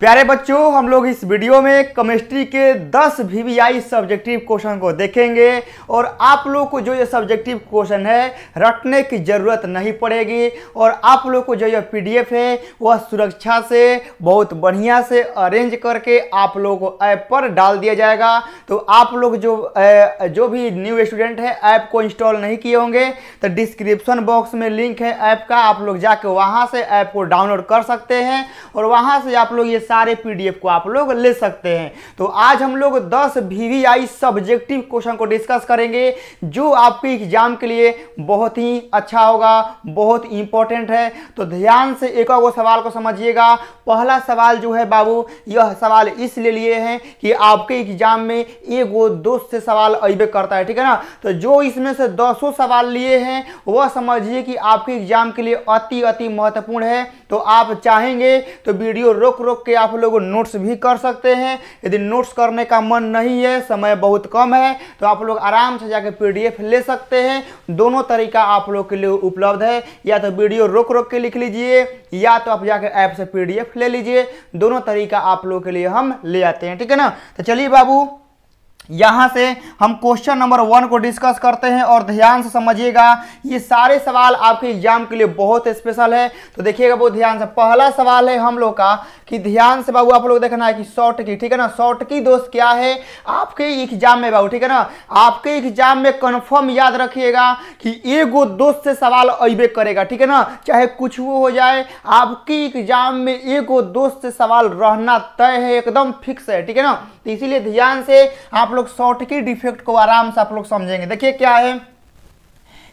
प्यारे बच्चों हम लोग इस वीडियो में केमिस्ट्री के 10 वीवीआई सब्जेक्टिव क्वेश्चन को देखेंगे और आप लोग को जो ये सब्जेक्टिव क्वेश्चन है रटने की ज़रूरत नहीं पड़ेगी और आप लोग को जो ये पीडीएफ है वह सुरक्षा से बहुत बढ़िया से अरेंज करके आप लोग को ऐप पर डाल दिया जाएगा तो आप लोग जो जो भी न्यू स्टूडेंट है ऐप को इंस्टॉल नहीं किए होंगे तो डिस्क्रिप्सन बॉक्स में लिंक है ऐप का आप लोग जाके वहाँ से ऐप को डाउनलोड कर सकते हैं और वहाँ से आप लोग ये सारे पीडीएफ को आप लोग ले सकते हैं तो आज हम लोग 10 वीवीआई सब्जेक्टिव क्वेश्चन को डिस्कस करेंगे जो आपके एग्जाम के लिए बहुत ही अच्छा होगा बहुत इंपॉर्टेंट है तो ध्यान से एक और सवाल को समझिएगा पहला सवाल जो है बाबू यह सवाल इसलिए लिए हैं कि आपके एग्जाम में एक वो दोस्त से सवाल अब करता है ठीक है ना तो जो इसमें से दसों सवाल लिए हैं वह समझिए कि आपके एग्जाम के लिए अति अति महत्वपूर्ण है तो आप चाहेंगे तो वीडियो रोक रोक के आप लोग नोट्स भी कर सकते हैं यदि नोट्स करने का मन नहीं है समय बहुत कम है तो आप लोग आराम से जाकर पीडीएफ ले सकते हैं दोनों तरीका आप लोग के लिए उपलब्ध है या तो वीडियो रोक रोक के लिख लीजिए या तो आप जाकर ऐप से पीडीएफ ले लीजिए दोनों तरीका आप लोग के लिए हम ले आते हैं ठीक है ना तो चलिए बाबू यहाँ से हम क्वेश्चन नंबर वन को डिस्कस करते हैं और ध्यान से समझिएगा ये सारे सवाल आपके एग्जाम के लिए बहुत स्पेशल है तो देखिएगा बहुत ध्यान से पहला सवाल है हम लोग का कि ध्यान से बाबू आप लोग देखना है कि शॉर्ट की ठीक है ना शॉर्ट की दोस्त क्या है आपके एग्जाम में बाबू ठीक है ना आपके एग्जाम में कन्फर्म याद रखिएगा कि एगो दोस्त से सवाल अबे करेगा ठीक है ना चाहे कुछ हो जाए आपके एग्जाम में एगो दोस्त से सवाल रहना तय है एकदम फिक्स है ठीक है ना तो इसीलिए ध्यान से आप आप लोग शॉर्ट की डिफेक्ट को आराम से आप लोग समझेंगे देखिए क्या है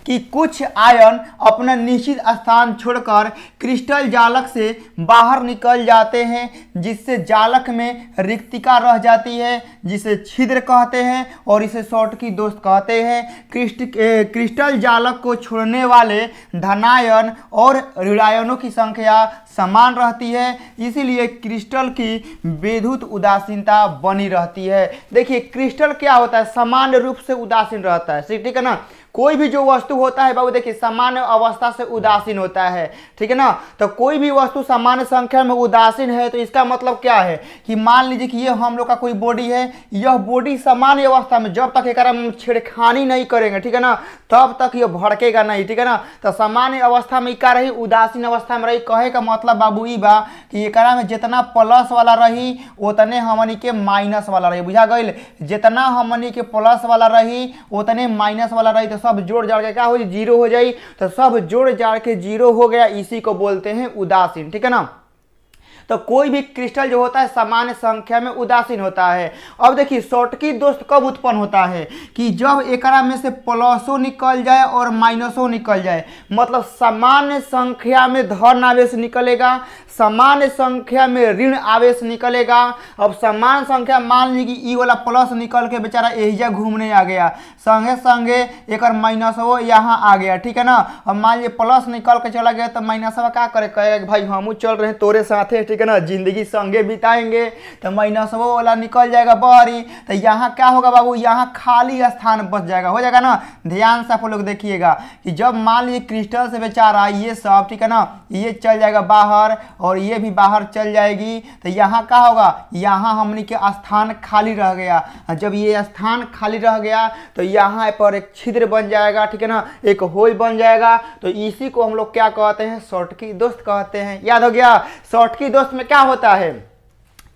कि कुछ आयन अपना निश्चित स्थान छोड़कर क्रिस्टल जालक से बाहर निकल जाते हैं जिससे जालक में रिक्तिका रह जाती है जिसे छिद्र कहते हैं और इसे शॉर्ट की दोस्त कहते हैं क्रिस्ट क्रिस्टल जालक को छोड़ने वाले धनायन और ऋणायनों की संख्या समान रहती है इसीलिए क्रिस्टल की विद्युत उदासीनता बनी रहती है देखिए क्रिस्टल क्या होता है सामान्य रूप से उदासीन रहता है ठीक है ना कोई भी जो वस्तु होता है बाबू देखिए सामान्य अवस्था से उदासीन होता है ठीक है ना तो कोई भी वस्तु सामान्य संख्या में उदासीन है तो इसका मतलब क्या है कि मान लीजिए कि ये हम लोग का कोई बॉडी है यह बॉडी सामान्य अवस्था में जब तक एक छेड़खानी नहीं करेंगे ठीक है ना तब तक यह भड़केगा नहीं ठीक है ना तो सामान्य अवस्था में इका रही उदासीन अवस्था में रही कहे का मतलब बाबू ई बा कि एक में जितना प्लस वाला रही उतने हमनी के माइनस वाला रही बुझा गई जितना हमनी के प्लस वाला रही उतने माइनस वाला रही तो सब जोड़ जाड़ के क्या हो जाए जीरो हो जाए तो सब जोड़ जाड़ के जीरो हो गया इसी को बोलते हैं उदासीन ठीक है ना तो कोई भी क्रिस्टल जो होता है सामान्य संख्या में उदासीन होता है अब देखिए शॉर्टकी दोस्त कब उत्पन्न होता है कि जब एक में से प्लसो निकल जाए और माइनसो निकल जाए मतलब सामान्य संख्या में धन आवेश निकलेगा सामान्य संख्या में ऋण आवेश निकलेगा अब सामान्य संख्या मान लीजिए ई वाला प्लस निकल के बेचारा जगह घूमने आ गया संगे संगे एक माइनस हो यहाँ आ गया ठीक है ना अब मान लीजिए प्लस निकल के चला गया तो माइनस का करे कहेगा भाई हम चल रहे हैं तोरे साथे ठीक है ना जिंदगी संगे बिताएंगे तो महीना वाला निकल जाएगा बड़ी तो यहाँ क्या होगा बाबू यहाँ खाली स्थान बच जाएगा हो जाएगा ना ध्यान से आप लोग देखिएगा कि जब मान लीजिए क्रिस्टल से बेचारा ये सब ठीक है ना ये चल जाएगा बाहर और ये भी बाहर चल जाएगी तो यहाँ क्या होगा यहाँ हमने के स्थान खाली रह गया जब ये स्थान खाली रह गया तो यहाँ पर एक छिद्र बन जाएगा ठीक है ना एक होल बन जाएगा तो इसी को हम लोग क्या कहते हैं शॉर्टकी दोस्त कहते हैं याद हो गया शॉर्टकी दोस्त रिवर्स में क्या होता है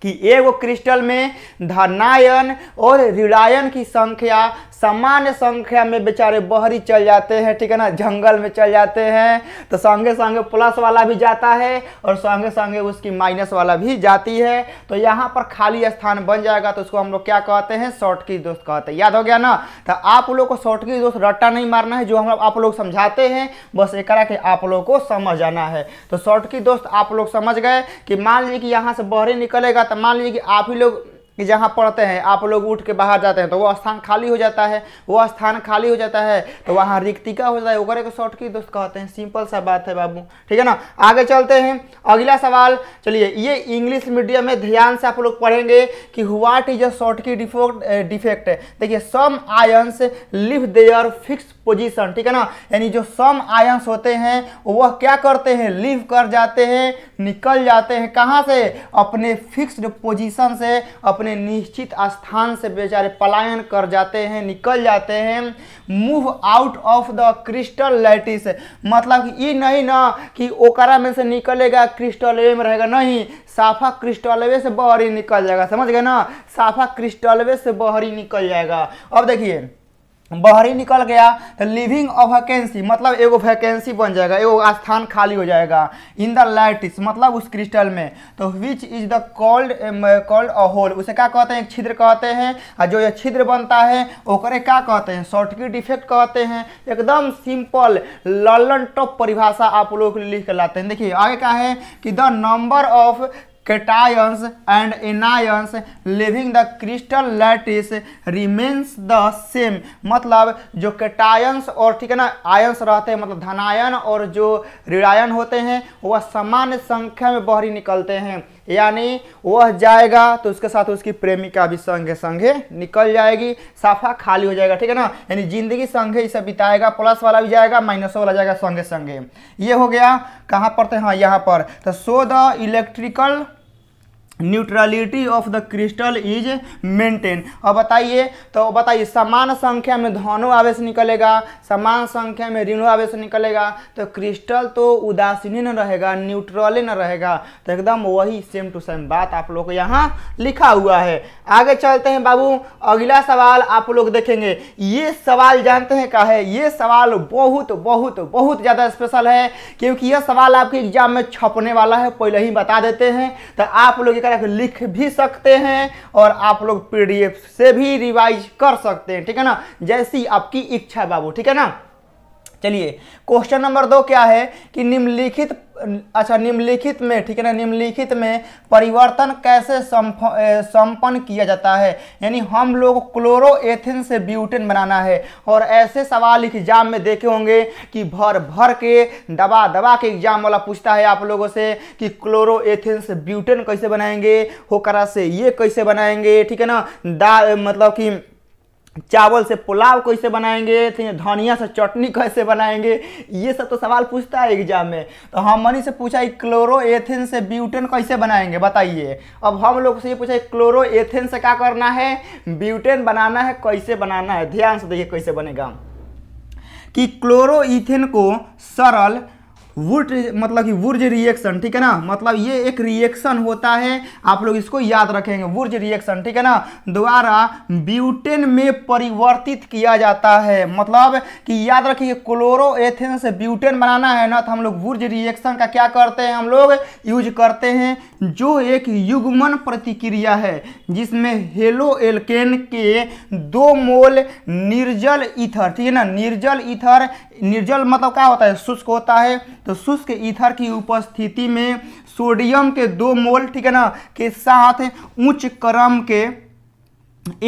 कि एगो क्रिस्टल में धनायन और ऋणायन की संख्या सामान्य संख्या में बेचारे बहरी चल जाते हैं ठीक है ना जंगल में चल जाते हैं तो संगे संगे प्लस वाला भी जाता है और संगे संगे उसकी माइनस वाला भी जाती है तो यहाँ पर खाली स्थान बन जाएगा तो उसको हम लोग क्या कहते हैं शॉर्ट की दोस्त कहते हैं याद हो गया ना तो आप लोग को शॉर्ट की दोस्त रट्टा नहीं मारना है जो हम आप लोग समझाते हैं बस एक के आप लोग को समझ आना है तो शॉर्ट की दोस्त आप लोग समझ गए कि मान लीजिए कि यहाँ से बहरी निकलेगा तो मान लीजिए कि आप ही लोग कि जहाँ पढ़ते हैं आप लोग उठ के बाहर जाते हैं तो वो स्थान खाली हो जाता है वो स्थान खाली हो जाता है तो वहाँ रिक्तिका हो जाता है ओकरे को शॉर्ट की दोस्त कहते हैं सिंपल सा बात है बाबू ठीक है ना आगे चलते हैं अगला सवाल चलिए ये इंग्लिश मीडियम में ध्यान से आप लोग पढ़ेंगे कि what is a Schottky defect देखिए some ions live their fix position ठीक है ना यानी जो सम आयंस होते हैं वह क्या करते हैं लिव कर जाते हैं निकल जाते हैं कहाँ से अपने फिक्सड पोजिशन से अपने अपने निश्चित स्थान से बेचारे पलायन कर जाते हैं निकल जाते हैं move out of the crystal lattice मतलब ये नहीं ना कि ओकरा में से निकलेगा क्रिस्टल में रहेगा नहीं साफा क्रिस्टलवे से बहरी निकल जाएगा समझ गए ना साफा क्रिस्टलवे से बहरी निकल जाएगा अब देखिए बाहर ही निकल गया तो लिविंग अ वैकेंसी मतलब एगो वैकेंसी बन जाएगा एगो स्थान खाली हो जाएगा इन द लैटिस मतलब उस क्रिस्टल में तो which is the called called a hole उसे क्या कहते हैं एक छिद्र कहते हैं और जो ये छिद्र बनता है ओकरे क्या कहते हैं शॉर्टकट इफेक्ट कहते हैं एकदम सिंपल लल्लन टॉप परिभाषा आप लोग लिख कर लाते हैं देखिए आगे क्या है कि the number of cations and anions living the crystal lattice remains the same मतलब जो कैटायंस और ठीक है ना आयंस रहते हैं मतलब धनायन और जो ऋणायन होते हैं वह सामान्य संख्या में बहरी निकलते हैं यानी वह जाएगा तो उसके साथ उसकी प्रेमिका भी संगे संगे निकल जाएगी साफा खाली हो जाएगा ठीक है ना यानी जिंदगी संगे इसे बिताएगा प्लस वाला भी जाएगा माइनस वाला जाएगा संगे संगे ये हो गया कहाँ पर थे हाँ यहाँ पर तो so the electrical neutrality of the crystal is maintain अब बताइए तो बताइए समान संख्या में धनु आवेश निकलेगा समान संख्या में ऋणु आवेश निकलेगा तो क्रिस्टल तो उदासीन न रहेगा न्यूट्रल न रहेगा तो एकदम वही सेम टू सेम बात आप लोग यहाँ लिखा हुआ है आगे चलते हैं बाबू अगला सवाल आप लोग देखेंगे ये सवाल जानते हैं क्या है ये सवाल बहुत बहुत बहुत ज़्यादा स्पेशल है क्योंकि यह सवाल आपके एग्जाम में छपने वाला है पहले ही बता देते हैं तो आप लोग एक डायरेक्ट लिख भी सकते हैं और आप लोग पीडीएफ से भी रिवाइज कर सकते हैं ठीक है ना जैसी आपकी इच्छा बाबू ठीक है ना चलिए क्वेश्चन नंबर दो क्या है कि निम्नलिखित अच्छा निम्नलिखित में ठीक है ना निम्नलिखित में परिवर्तन कैसे संपन्न किया जाता है यानी हम लोग क्लोरोएथिन से ब्यूटेन बनाना है और ऐसे सवाल एग्जाम में देखे होंगे कि भर भर के दबा दबा के एग्जाम वाला पूछता है आप लोगों से कि क्लोरोएथिन से ब्यूटेन कैसे बनाएंगे होकरा से ये कैसे बनाएंगे ठीक है ना दा मतलब कि चावल से पुलाव कैसे बनाएंगे धनिया से चटनी कैसे बनाएंगे ये सब तो सवाल पूछता है एग्जाम में तो हम मनी से पूछा क्लोरो एथेन से ब्यूटेन कैसे बनाएंगे बताइए अब हम लोग से ये पूछा क्लोरो एथेन से क्या करना है ब्यूटेन बनाना है कैसे बनाना है ध्यान से देखिए कैसे बनेगा कि क्लोरो इथेन को सरल वुड मतलब कि वुर्ज रिएक्शन ठीक है ना मतलब ये एक रिएक्शन होता है आप लोग इसको याद रखेंगे वुर्ज रिएक्शन ठीक है ना द्वारा ब्यूटेन में परिवर्तित किया जाता है मतलब कि याद रखिए क्लोरो एथेन से ब्यूटेन बनाना है ना तो हम लोग वुर्ज रिएक्शन का क्या करते हैं हम लोग यूज करते हैं जो एक युग्मन प्रतिक्रिया है जिसमें हेलो एल्केन के दो मोल निर्जल इथर ठीक है ना निर्जल इथर निर्जल मतलब क्या होता है शुष्क होता है तो शुष्क ईथर की उपस्थिति में सोडियम के दो मोल ठीक है ना के साथ उच्च क्रम के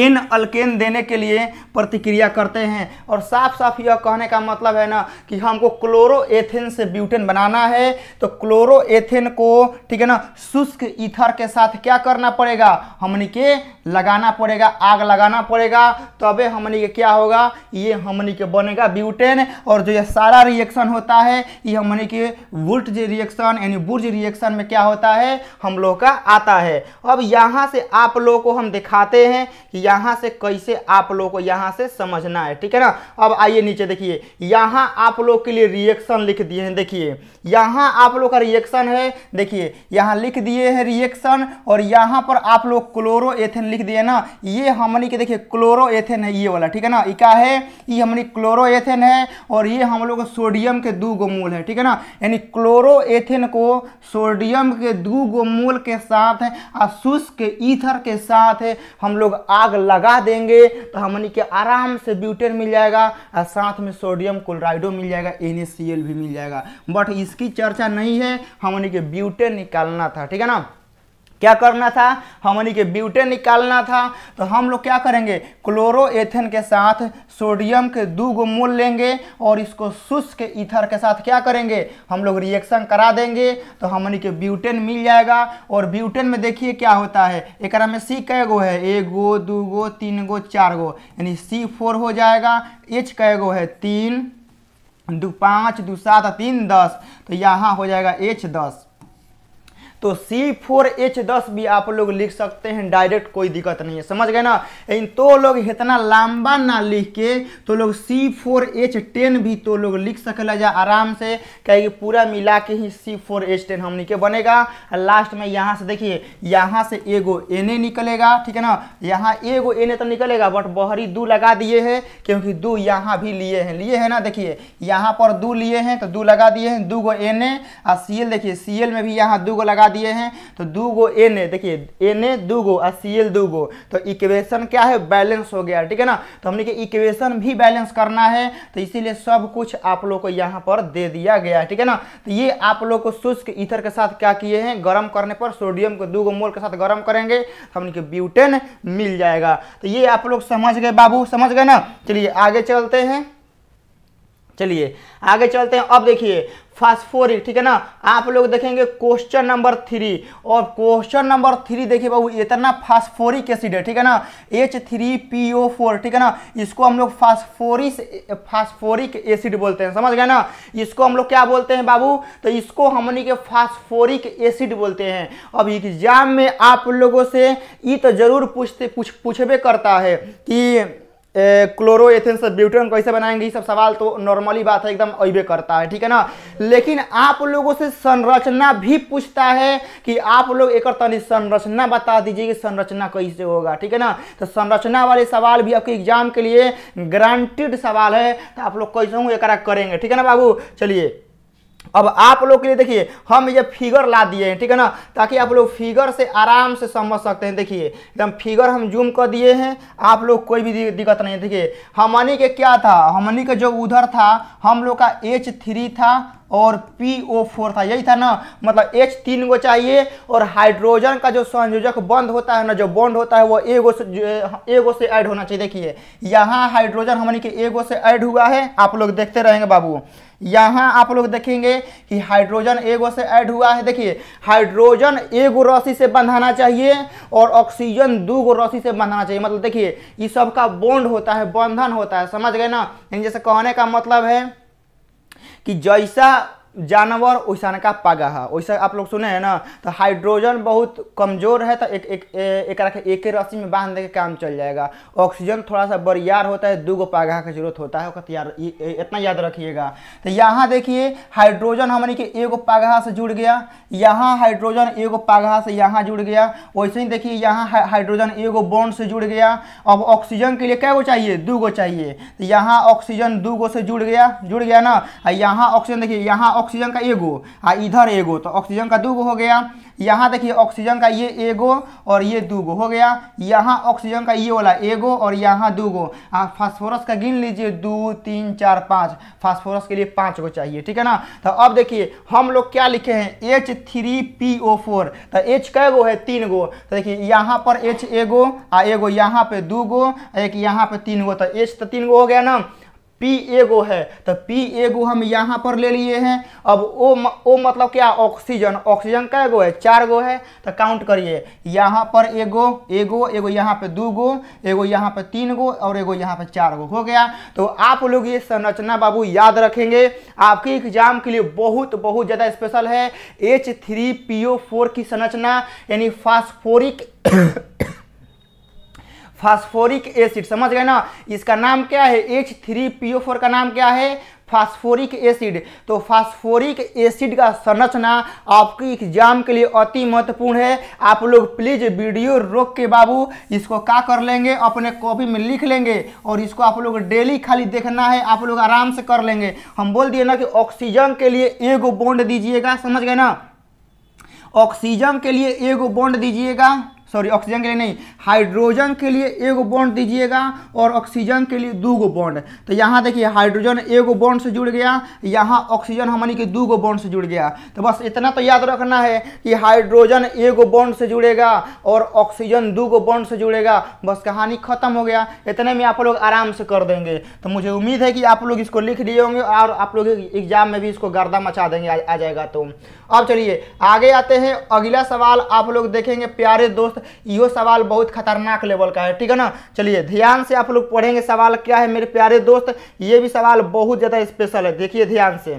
इन अल्केन देने के लिए प्रतिक्रिया करते हैं और साफ साफ यह कहने का मतलब है ना कि हमको क्लोरोएथेन से ब्यूटेन बनाना है तो क्लोरोएथेन को ठीक है ना शुष्क ईथर के साथ क्या करना पड़ेगा हमने के लगाना पड़ेगा आग लगाना पड़ेगा तबे हमने के क्या होगा ये हमने के बनेगा ब्यूटेन और जो ये सारा रिएक्शन होता है ये हमने के वुल्ट रिएक्शन यानी बुर्ज रिएक्शन में क्या होता है हम लोग का आता है अब यहाँ से आप लोगों को हम दिखाते हैं कि यहाँ से कैसे आप लोगों को यहाँ से समझना है ठीक है ना अब आइए नीचे देखिए यहाँ आप लोग के लिए रिएक्शन लिख दिए हैं देखिए यहाँ आप लोग का रिएक्शन है देखिए यहाँ लिख दिए हैं रिएक्शन और यहाँ पर आप लोग क्लोरो एथेन लिख दिए ना ये हमने के देखिए क्लोरोएथेन है ये वाला ठीक है ना इका है ये हमनी क्लोरोएथेन है और ये हम लोग सोडियम के दो गो मूल है ठीक है ना यानी क्लोरोएथेन को सोडियम के दो गो मूल के साथ है और शुष्क ईथर के साथ है हम लोग आग लगा देंगे तो हमने के आराम से ब्यूटेन मिल जाएगा और साथ में सोडियम क्लोराइडो मिल जाएगा एन भी मिल जाएगा बट इसकी चर्चा नहीं है हमने के ब्यूटेन निकालना था ठीक है ना क्या करना था हमने के ब्यूटेन निकालना था तो हम लोग क्या करेंगे क्लोरोएथेन के साथ सोडियम के दो गो मोल लेंगे और इसको शुष्क ईथर के साथ क्या करेंगे हम लोग रिएक्शन करा देंगे तो हमने के ब्यूटेन मिल जाएगा और ब्यूटेन में देखिए क्या होता है एक में सी कै गो है एक गो दो गो तीन गो चार गो यानी सी फोर हो जाएगा एच कै गो है तीन दो पाँच दो सात तीन दस तो यहाँ हो जाएगा एच दस तो सी फोर एच दस भी आप लोग लिख सकते हैं डायरेक्ट कोई दिक्कत नहीं है समझ गए ना इन तो लोग इतना लंबा ना लिख के तो लोग सी फोर एच टेन भी तो लोग लिख सक जा आराम से क्या कि पूरा मिला के ही सी फोर एच टेन हमने के बनेगा लास्ट में यहाँ से देखिए यहाँ से एगो एन ए निकलेगा ठीक है ना यहाँ एगो एन ए तो निकलेगा बट बहरी दो लगा दिए है क्योंकि दो यहाँ भी लिए हैं लिए हैं ना देखिए यहाँ पर दो लिए हैं तो दो लगा दिए हैं दो गो एन ए और सी एल देखिए सी एल में भी यहाँ दो गो लगा दिए हैं तो दू गो एन ए देखिए एन ए दू गो और सी एल दू गो तो इक्वेशन क्या है बैलेंस हो गया ठीक है ना तो हमने कि इक्वेशन भी बैलेंस करना है तो इसीलिए सब कुछ आप लोग को यहाँ पर दे दिया गया है ठीक है ना तो ये आप लोग को शुष्क इथर के साथ क्या किए हैं गर्म करने पर सोडियम को दू गो मोल के साथ गर्म करेंगे तो हमने कि ब्यूटेन मिल जाएगा तो ये आप लोग समझ गए बाबू समझ गए ना चलिए आगे चलते हैं चलिए आगे चलते हैं अब देखिए फास्फोरिक ठीक है ना आप लोग देखेंगे क्वेश्चन नंबर थ्री और क्वेश्चन नंबर थ्री देखिए बाबू इतना फास्फोरिक एसिड है ठीक है ना H three P O four ठीक है ना इसको हम लोग फास्फोरिस फास्फोरिक एसिड बोलते हैं समझ गए ना इसको हम लोग क्या बोलते हैं बाबू तो इसको हमने के फास्फोरिक एसिड बोलते हैं अब एग्जाम में आप लोगों से ये तो जरूर पूछते पूछ पूछबे करता है कि एथेन से ब्यूटेन कैसे बनाएंगे ये सब सवाल तो नॉर्मली बात है एकदम अबे करता है ठीक है ना लेकिन आप लोगों से संरचना भी पूछता है कि आप लोग एक तनी संरचना बता दीजिए कि संरचना कैसे होगा ठीक है ना तो संरचना वाले सवाल भी आपके एग्जाम के लिए ग्रांटेड सवाल है तो आप लोग कैसे होंगे एक करेंगे ठीक है ना बाबू चलिए अब आप लोग के लिए देखिए हम ये फिगर ला दिए हैं ठीक है ना ताकि आप लोग फिगर से आराम से समझ सकते हैं देखिए एकदम फिगर हम जूम कर दिए हैं आप लोग कोई भी दिक्कत नहीं है देखिए हमनी के क्या था हमनी के जो उधर था हम लोग का एच थ्री था और पी ओ फोर था यही था ना मतलब एच तीन गो चाहिए और हाइड्रोजन का जो संयोजक बंद होता है ना जो बॉन्ड होता है वो एगो से एगो से ऐड होना चाहिए देखिए यहाँ हाइड्रोजन हमने के एगो से ऐड हुआ है आप लोग देखते रहेंगे बाबू यहाँ आप लोग देखेंगे कि हाइड्रोजन एगो से ऐड हुआ है देखिए हाइड्रोजन एगो रसी से बंधाना चाहिए और ऑक्सीजन दो गो रसी से बंधाना चाहिए मतलब देखिए ये सब का बॉन्ड होता है बंधन होता है समझ गए ना जैसे कहने का मतलब है कि जैसा जानवर वैसा का पागा है वैसा आप लोग सुने हैं ना तो हाइड्रोजन बहुत कमज़ोर है तो एक एक एक एक रस्सी में बांध के काम चल जाएगा ऑक्सीजन थोड़ा सा बरियार होता है दो गो पागा की जरूरत होता है तो यार इतना याद रखिएगा तो यहाँ देखिए हाइड्रोजन हमने के एगो पागा से जुड़ गया यहाँ हाइड्रोजन एगो पाघा से यहाँ जुड़ गया वैसे ही देखिए यहाँ हाइड्रोजन एगो बॉन्ड से जुड़ गया अब ऑक्सीजन के लिए कै गो चाहिए दू गो चाहिए तो यहाँ ऑक्सीजन दू गो से जुड़ गया जुड़ गया ना यहाँ ऑक्सीजन देखिए यहाँ ऑक्सीजन का एगो आ इधर एगो तो ऑक्सीजन का दू गो हो गया यहाँ देखिए ऑक्सीजन का ये एगो और ये दू गो हो गया यहाँ ऑक्सीजन का ये वाला एगो और यहाँ दू गो आप फास्फोरस का गिन लीजिए दो तीन चार पाँच फास्फोरस के लिए पाँच गो चाहिए ठीक है ना तो अब देखिए हम लोग क्या लिखे हैं H three P O four तो एच कै गो है तीन गो तो देखिए यहाँ पर एच एगो आ एगो यहाँ पे दू गो एक यहाँ पे तीन गो तो एच तो तीन गो हो गया ना पी एगो है तो पी एगो हम यहाँ पर ले लिए हैं अब ओ म, ओ मतलब क्या ऑक्सीजन ऑक्सीजन का गो है चार गो है तो काउंट करिए यहाँ पर एगो एगो एगो यहाँ पे दो गो एगो यहाँ पे तीन गो और एगो यहाँ पे चार गो हो गया तो आप लोग ये संरचना बाबू याद रखेंगे आपके एग्जाम के लिए बहुत बहुत ज़्यादा स्पेशल है एच थ्री फोर की संरचना यानी फास्फोरिक फास्फोरिक एसिड समझ गए ना इसका नाम क्या है H three P O four का नाम क्या है फास्फोरिक एसिड तो फास्फोरिक एसिड का संरचना आपकी एग्जाम के लिए अति महत्वपूर्ण है आप लोग प्लीज़ वीडियो रोक के बाबू इसको क्या कर लेंगे अपने कॉपी में लिख लेंगे और इसको आप लोग डेली खाली देखना है आप लोग आराम से कर लेंगे हम बोल दिए ना कि ऑक्सीजन के लिए एगो बॉन्ड दीजिएगा समझ गए ना ऑक्सीजन के लिए एगो बॉन्ड दीजिएगा सॉरी ऑक्सीजन के लिए नहीं हाइड्रोजन के लिए एक बॉन्ड दीजिएगा और ऑक्सीजन के लिए दो गो बॉन्ड तो यहाँ देखिए हाइड्रोजन एक बॉन्ड से जुड़ गया यहाँ ऑक्सीजन हमारी के दो गो बॉन्ड से जुड़ गया तो बस इतना तो याद रखना है कि हाइड्रोजन एक बॉन्ड से जुड़ेगा और ऑक्सीजन दो गो बॉन्ड से जुड़ेगा बस कहानी खत्म हो गया इतने में आप लोग आराम से कर देंगे तो मुझे उम्मीद है कि आप लोग इसको लिख लिए होंगे और आप लोग एग्जाम में भी इसको गर्दा मचा देंगे आ, आ जाएगा तो अब चलिए आगे आते हैं अगला सवाल आप लोग देखेंगे प्यारे दोस्त यो सवाल बहुत खतरनाक लेवल का है ठीक है ना चलिए ध्यान से आप लोग पढ़ेंगे सवाल क्या है मेरे प्यारे दोस्त ये भी सवाल बहुत ज़्यादा स्पेशल है देखिए ध्यान से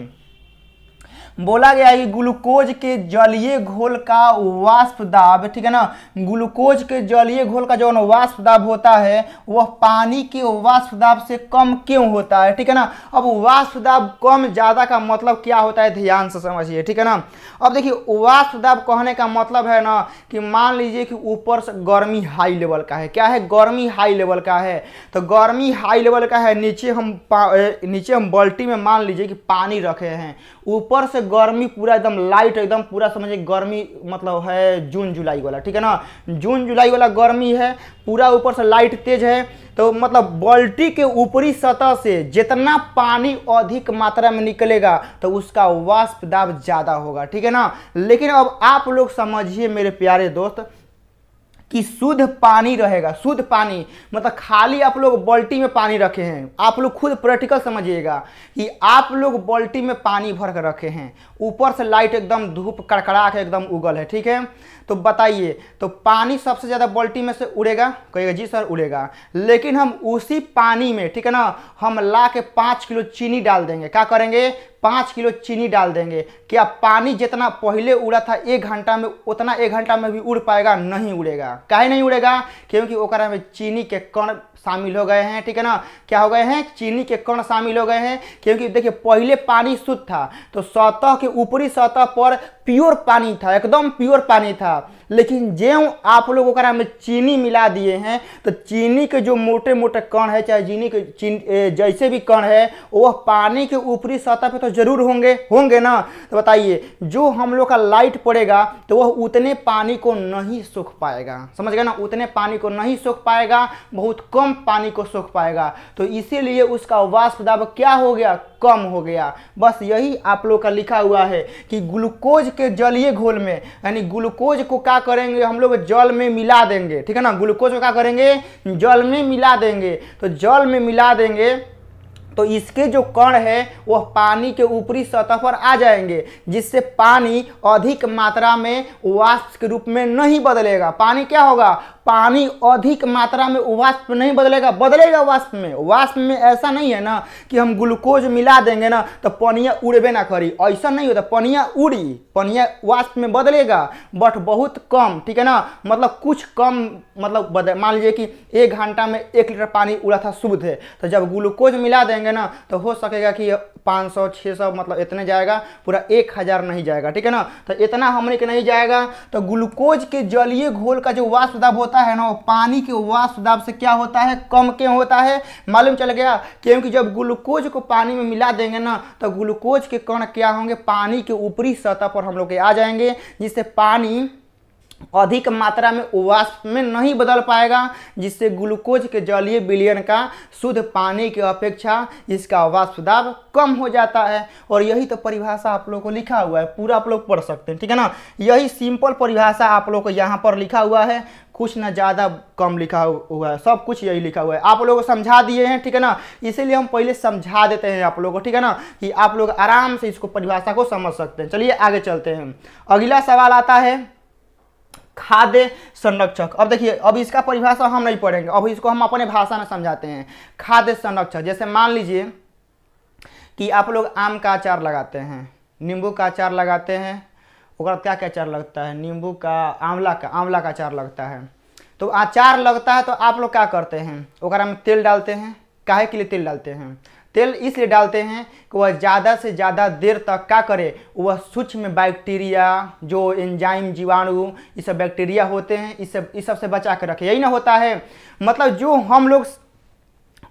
बोला गया है कि ग्लूकोज के जलीय घोल का वाष्प दाब ठीक है ना ग्लूकोज के जलीय घोल का जो वाष्प दाब होता है वह पानी के वाष्प दाब से कम क्यों होता है ठीक है ना अब वाष्प दाब कम ज़्यादा का मतलब क्या होता है ध्यान से समझिए ठीक है ना अब देखिए वाष्प दाब कहने का मतलब है ना कि मान लीजिए कि ऊपर से गर्मी हाई लेवल का है क्या है गर्मी हाई लेवल का है तो गर्मी हाई लेवल का है नीचे हम नीचे हम बाल्टी में मान लीजिए कि पानी रखे हैं ऊपर से गर्मी पूरा एकदम लाइट एकदम पूरा समझिए गर्मी मतलब है जून जुलाई वाला ठीक है ना जून जुलाई वाला गर्मी है पूरा ऊपर से लाइट तेज है तो मतलब बाल्टी के ऊपरी सतह से जितना पानी अधिक मात्रा में निकलेगा तो उसका वाष्प दाब ज़्यादा होगा ठीक है ना लेकिन अब आप लोग समझिए मेरे प्यारे दोस्त कि शुद्ध पानी रहेगा शुद्ध पानी मतलब खाली आप लोग बाल्टी में पानी रखे हैं आप लोग खुद प्रैक्टिकल समझिएगा कि आप लोग बाल्टी में पानी भर कर रखे हैं ऊपर से लाइट एकदम धूप कड़कड़ा के एकदम उगल है ठीक है तो बताइए तो पानी सबसे ज़्यादा बाल्टी में से उड़ेगा कहेगा जी सर उड़ेगा लेकिन हम उसी पानी में ठीक है ना हम ला के पाँच किलो चीनी डाल देंगे क्या करेंगे पाँच किलो चीनी डाल देंगे क्या पानी जितना पहले उड़ा था एक घंटा में उतना एक घंटा में भी उड़ पाएगा नहीं उड़ेगा काहे नहीं उड़ेगा क्योंकि ओकरा में चीनी के कण शामिल हो गए हैं ठीक है ना क्या हो गए हैं चीनी के कण शामिल हो गए हैं क्योंकि देखिए पहले पानी शुद्ध था तो सतह के ऊपरी सतह पर प्योर पानी था एकदम प्योर पानी था लेकिन ज्यों आप लोग ओकरा में चीनी मिला दिए हैं तो चीनी के जो मोटे मोटे कण है चाहे चीनी के चीन जैसे भी कण है वह पानी के ऊपरी सतह पे तो जरूर होंगे होंगे ना तो बताइए जो हम लोग का लाइट पड़ेगा तो वह उतने पानी को नहीं सूख पाएगा समझ गए ना उतने पानी को नहीं सूख पाएगा बहुत कम पानी को सूख पाएगा तो इसीलिए उसका वाष्प दाब क्या हो गया कम हो गया बस यही आप लोग का लिखा हुआ है कि ग्लूकोज के जलीय घोल में यानी ग्लूकोज को क्या करेंगे हम लोग जल में मिला देंगे ठीक है ना ग्लूकोज को क्या करेंगे जल में मिला देंगे तो जल में मिला देंगे तो इसके जो कण है वह पानी के ऊपरी सतह पर आ जाएंगे जिससे पानी अधिक मात्रा में वाष्प के रूप में नहीं बदलेगा पानी क्या होगा पानी अधिक मात्रा में वाष्प नहीं बदलेगा बदलेगा वाष्प में वाष्प में ऐसा नहीं है ना कि हम ग्लूकोज मिला देंगे ना तो पनिया उड़बे ना करी ऐसा नहीं होता तो पनिया उड़ी पनिया वाष्प में बदलेगा बट बहुत कम ठीक है ना मतलब कुछ कम मतलब बदल मान लीजिए कि एक घंटा में एक लीटर पानी उड़ा था शुद्ध है तो जब ग्लूकोज मिला देंगे ना तो हो सकेगा कि पाँच सौ छः सौ मतलब इतने जाएगा पूरा एक हज़ार नहीं जाएगा ठीक है ना तो इतना हमने के नहीं जाएगा तो ग्लूकोज के जलीय घोल का जो वाष्प दब होता होता है ना पानी के वाष्प दाब से क्या होता है कम क्यों होता है मालूम चल गया क्योंकि जब ग्लूकोज को पानी में मिला देंगे ना तो ग्लूकोज के कण क्या होंगे पानी के ऊपरी सतह पर हम लोग आ जाएंगे जिससे पानी अधिक मात्रा में वाष्प में नहीं बदल पाएगा जिससे ग्लूकोज के जलीय बिलियन का शुद्ध पानी की अपेक्षा इसका वाष्प दाब कम हो जाता है और यही तो परिभाषा आप लोग को लिखा हुआ है पूरा आप लोग पढ़ सकते हैं ठीक है ना यही सिंपल परिभाषा आप लोग को यहाँ पर लिखा हुआ है कुछ ना ज़्यादा कम लिखा हुआ है सब कुछ यही लिखा हुआ है आप लोगों को समझा दिए हैं ठीक है ना इसीलिए हम पहले समझा देते हैं आप लोगों को ठीक है ना कि आप लोग आराम से इसको परिभाषा को समझ सकते हैं चलिए आगे चलते हैं अगला सवाल आता है खाद्य संरक्षक अब देखिए अब इसका परिभाषा हम नहीं पढ़ेंगे अब इसको हम अपने भाषा में समझाते हैं खाद्य संरक्षक जैसे मान लीजिए कि आप लोग आम का अचार लगाते हैं नींबू का अचार लगाते हैं और क्या क्या अचार लगता है नींबू का आंवला का आंवला का अचार लगता है तो अचार लगता है तो आप लोग क्या करते हैं और में तेल डालते हैं काहे के लिए तेल डालते हैं तेल इसलिए डालते हैं कि वह ज़्यादा से ज़्यादा देर तक क्या करे वह सूक्ष्म बैक्टीरिया जो एंजाइम जीवाणु ये सब बैक्टीरिया होते हैं इस सब इस सब से बचा कर रखे यही ना होता है मतलब जो हम लोग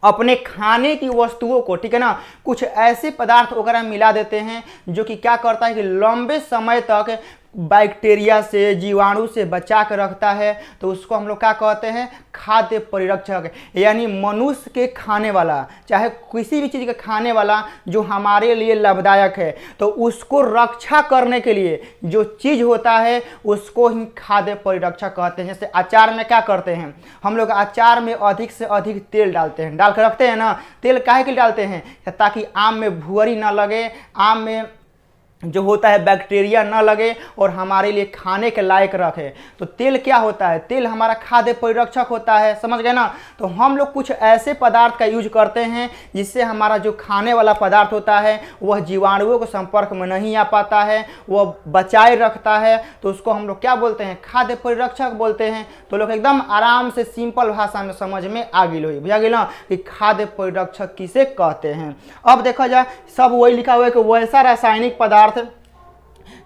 अपने खाने की वस्तुओं को ठीक है ना कुछ ऐसे पदार्थ वगैरह मिला देते हैं जो कि क्या करता है कि लंबे समय तक बैक्टीरिया से जीवाणु से बचा कर रखता है तो उसको हम लोग क्या कहते हैं खाद्य परिरक्षक यानी मनुष्य के खाने वाला चाहे किसी भी चीज़ का खाने वाला जो हमारे लिए लाभदायक है तो उसको रक्षा करने के लिए जो चीज़ होता है उसको ही खाद्य परिरक्षक कहते हैं जैसे अचार में क्या करते हैं हम लोग अचार में अधिक से अधिक तेल डालते हैं डाल कर रखते हैं ना तेल काहे के लिए डालते हैं ताकि आम में भुअरी ना लगे आम में जो होता है बैक्टीरिया न लगे और हमारे लिए खाने के लायक रखे तो तेल क्या होता है तेल हमारा खाद्य परिरक्षक होता है समझ गए ना तो हम लोग कुछ ऐसे पदार्थ का यूज करते हैं जिससे हमारा जो खाने वाला पदार्थ होता है वह जीवाणुओं के संपर्क में नहीं आ पाता है वह बचाए रखता है तो उसको हम लोग क्या बोलते हैं खाद्य परिरक्षक बोलते हैं तो लोग एकदम आराम से सिंपल भाषा में समझ में आ गई हुई बुझा गई ना कि खाद्य परिरक्षक किसे कहते हैं अब देखा जाए सब वही लिखा हुआ है कि वैसा रासायनिक पदार्थ Potter.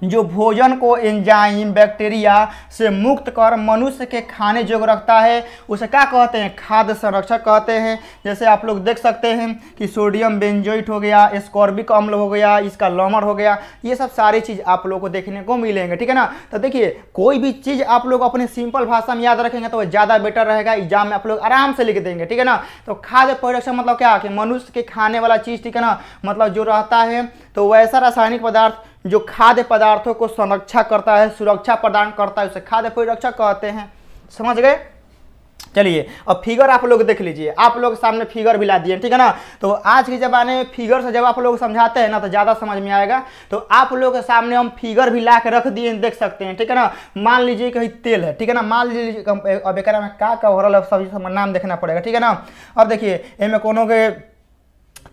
जो भोजन को एंजाइम बैक्टीरिया से मुक्त कर मनुष्य के खाने जो रखता है उसे क्या कहते हैं खाद्य संरक्षक कहते हैं जैसे आप लोग देख सकते हैं कि सोडियम बेंजोइट हो गया स्कॉर्बिक अम्ल हो गया इसका लॉमर हो गया ये सब सारी चीज़ आप लोग को देखने को मिलेंगे ठीक है ना तो देखिए कोई भी चीज़ आप लोग अपने सिंपल भाषा में याद रखेंगे तो वह ज़्यादा बेटर रहेगा एग्जाम में आप लोग आराम से लिख देंगे ठीक है ना तो खाद्य परिरक्षण मतलब क्या कि मनुष्य के खाने वाला चीज़ ठीक है ना मतलब जो रहता है तो वैसा रासायनिक पदार्थ जो खाद्य पदार्थों को संरक्षा करता है सुरक्षा प्रदान करता है उसे खाद्य परिरक्षक कहते हैं समझ गए चलिए अब फिगर आप लोग देख लीजिए आप लोग सामने फिगर भी ला दिए ठीक है ना तो आज के ज़माने में फिगर से जब आप लोग समझाते हैं ना तो ज़्यादा समझ में आएगा तो आप लोग के सामने हम फिगर भी ला के रख दिए देख सकते हैं ठीक है ना मान लीजिए कहीं तेल है ठीक है ना मान लीजिए अब एक में का हो रहा है सब नाम देखना पड़ेगा ठीक है ना और देखिए इनमें कोनों के